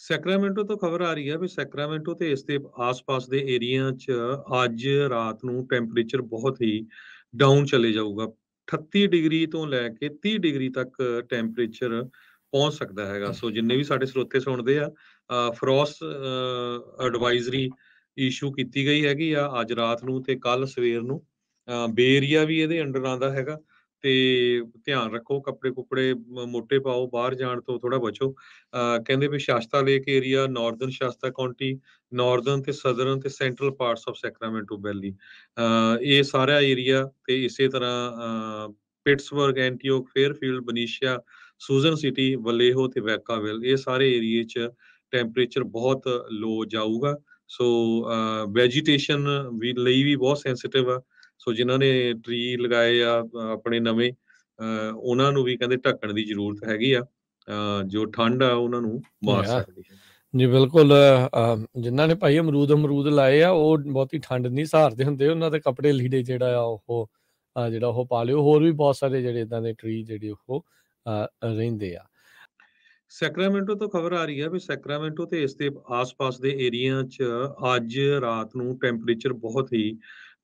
Sacramento ਤੋਂ ਖਬਰ ਆ ਰਹੀ ਹੈ ਵੀ ਸੈਕਰਾਮੈਂਟੋ ਤੇ ਇਸ ਦੇ ਆਸ-ਪਾਸ ਦੇ ਏਰੀਆ 'ਚ ਅੱਜ ਰਾਤ ਨੂੰ ਟੈਂਪਰੇਚਰ ਬਹੁਤ ਹੀ ਡਾਊਨ ਚਲੇ ਜਾਊਗਾ 38 ਡਿਗਰੀ ਤੋਂ ਲੈ ਕੇ 30 ਡਿਗਰੀ ਤੱਕ ਟੈਂਪਰੇਚਰ ਪਹੁੰਚ ਸਕਦਾ ਹੈਗਾ ਸੋ ਜਿੰਨੇ ਵੀ ਸਾਡੇ ਸਰੋਤੇ ਸੁਣਦੇ ਆ ਫਰੋਸ ਐਡਵਾਈਜ਼ਰੀ ਇਸ਼ੂ ਕੀਤੀ ਗਈ ਹੈਗੀ ਆ ਅੱਜ ਰਾਤ ਨੂੰ ਤੇ ਕੱਲ ਸਵੇਰ ਨੂੰ ਬੇ ਏਰੀਆ ਵੀ ਇਹਦੇ ਅੰਡਰ ਆਂਦਾ ਹੈਗਾ ਤੇ ਧਿਆਨ ਰੱਖੋ ਕੱਪੜੇ ਕੁਪੜੇ ਮੋٹے ਪਾਓ ਬਾਹਰ ਜਾਣ ਤੋਂ ਥੋੜਾ ਬਚੋ ਕਹਿੰਦੇ ਵੀ Shasta Lake area northern Shasta County northern ਤੇ ਸਦਰਨ ਤੇ central parts of Sacramento Valley ਇਹ ਸਾਰਾ ਏਰੀਆ ਤੇ ਇਸੇ ਤਰ੍ਹਾਂ Pittsburg Antioch Fairfield Benicia Suisun City Vallejo ਤੇ ਵੈਕਾਵਿਲ ਇਹ ਸਾਰੇ ਏਰੀਏ 'ਚ ਟੈਂਪਰੇਚਰ ਬਹੁਤ ਲੋ ਜਾਊਗਾ ਸੋ ਵੈਜੀਟੇਸ਼ਨ ਵੀ ਲਈ ਵੀ ਬਹੁਤ ਸੈਂਸਿਟਿਵ ਆ ਸੋ ਜਿਨ੍ਹਾਂ ਨੇ ਟ੍ਰੀ ਲਗਾਏ ਆ ਆਪਣੇ ਨਵੇਂ ਉਹਨਾਂ ਨੂੰ ਵੀ ਕਹਿੰਦੇ ਢੱਕਣ ਦੀ ਜ਼ਰੂਰਤ ਹੈਗੀ ਆ ਜੋ ਠੰਡ ਆ ਉਹਨਾਂ ਨੂੰ ਮਾਰ ਸਕਦੀ ਹੈ ਜੀ ਬਿਲਕੁਲ ਜਿਨ੍ਹਾਂ ਨੇ ਭਾਈ ਅਮਰੂਦ ਅਮਰੂਦ ਲਾਏ ਆ ਉਹ ਬਹੁਤੀ ਠੰਡ ਨਹੀਂ ਸਹਾਰਦੇ ਹੁੰਦੇ ਉਹਨਾਂ ਦੇ ਕੱਪੜੇ ਲੀੜੇ ਜਿਹੜਾ ਆ ਉਹ ਜਿਹੜਾ ਉਹ ਪਾ ਲਿਓ ਹੋਰ ਵੀ ਬਹੁਤ ਸਾਰੇ ਜਿਹੜੇ ਇਦਾਂ ਦੇ ਟ੍ਰੀ ਜਿਹੜੇ ਉਹ ਰਹਿੰਦੇ ਆ ਸੈਕਰਾਮੈਂਟੋ ਤੋਂ ਖਬਰ ਆ ਰਹੀ ਹੈ ਵੀ ਸੈਕਰਾਮੈਂਟੋ ਤੇ ਇਸ ਦੇ ਆਸ-ਪਾਸ ਦੇ ਏਰੀਆ 'ਚ ਅੱਜ ਰਾਤ ਨੂੰ ਟੈਂਪਰੇਚਰ ਬਹੁਤ ਹੀ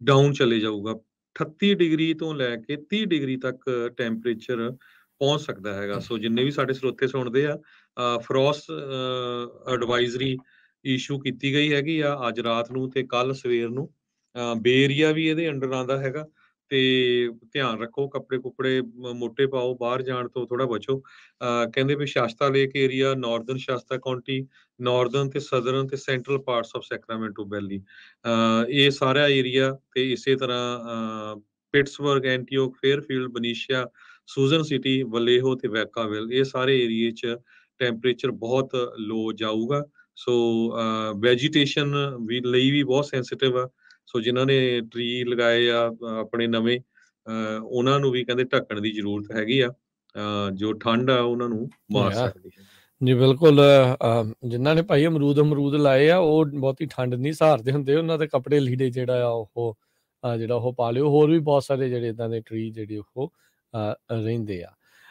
ਡਾਊਨ ਚਲੇ ਜਾਊਗਾ 38 ਡਿਗਰੀ ਤੋਂ ਲੈ ਕੇ 30 ਡਿਗਰੀ ਤੱਕ ਟੈਂਪਰੇਚਰ ਪਹੁੰਚ ਸਕਦਾ ਹੈਗਾ ਸੋ ਜਿੰਨੇ ਵੀ ਸਾਡੇ ਸਰੋਤੇ ਸੁਣਦੇ ਆ ਫਰੋਸਟ ਐਡਵਾਈਜ਼ਰੀ ਇਸ਼ੂ ਕੀਤੀ ਗਈ ਹੈਗੀ ਆ ਅੱਜ ਰਾਤ ਨੂੰ ਤੇ ਕੱਲ ਸਵੇਰ ਨੂੰ ਬੇਰੀਆ ਵੀ ਇਹਦੇ ਅੰਡਰ ਆਂਦਾ ਹੈਗਾ ਤੇ ਧਿਆਨ ਰੱਖੋ ਕੱਪੜੇ ਕੁਪੜੇ ਮੋٹے ਪਾਓ ਬਾਹਰ ਜਾਣ ਤੋਂ ਥੋੜਾ ਬਚੋ ਕਹਿੰਦੇ ਵੀ Shasta Lake area northern Shasta County northern ਤੇ ਸਦਰਨ ਤੇ central parts of Sacramento Valley ਇਹ ਸਾਰਾ ਏਰੀਆ ਤੇ ਇਸੇ ਤਰ੍ਹਾਂ Pittsburg Antioch Fairfield Benicia Suisun City Vallejo ਤੇ ਵੈਕਾਵਿਲ ਇਹ ਸਾਰੇ ਏਰੀਏ 'ਚ ਟੈਂਪਰੇਚਰ ਬਹੁਤ ਲੋ ਜਾਊਗਾ ਸੋ ਵੈਜੀਟੇਸ਼ਨ ਵੀ ਲਈ ਵੀ ਬਹੁਤ ਸੈਂਸਿਟਿਵ ਆ ਸੋ ਜਿਨ੍ਹਾਂ ਨੇ ਟ੍ਰੀ ਲਗਾਏ ਆ ਆਪਣੇ ਨਵੇਂ ਉਹਨਾਂ ਨੂੰ ਵੀ ਕਹਿੰਦੇ ਢੱਕਣ ਦੀ ਜ਼ਰੂਰਤ ਹੈਗੀ ਆ ਜੋ ਠੰਡ ਆ ਉਹਨਾਂ ਨੂੰ ਮਾਰ ਸਕਦੀ ਹੈ ਜੀ ਬਿਲਕੁਲ ਜਿਨ੍ਹਾਂ ਨੇ ਭਾਈ ਅਮਰੂਦ ਅਮਰੂਦ ਲਾਏ ਆ ਉਹ ਬਹੁਤੀ ਠੰਡ ਨਹੀਂ ਸਹਾਰਦੇ ਹੁੰਦੇ ਉਹਨਾਂ ਦੇ ਕੱਪੜੇ ਲੀੜੇ ਜਿਹੜਾ ਆ ਉਹ ਜਿਹੜਾ ਉਹ ਪਾ ਲਿਓ ਹੋਰ ਵੀ ਬਹੁਤ ਸਾਰੇ ਜਿਹੜੇ ਇਦਾਂ ਦੇ ਟ੍ਰੀ ਜਿਹੜੇ ਉਹ ਰਹਿੰਦੇ ਆ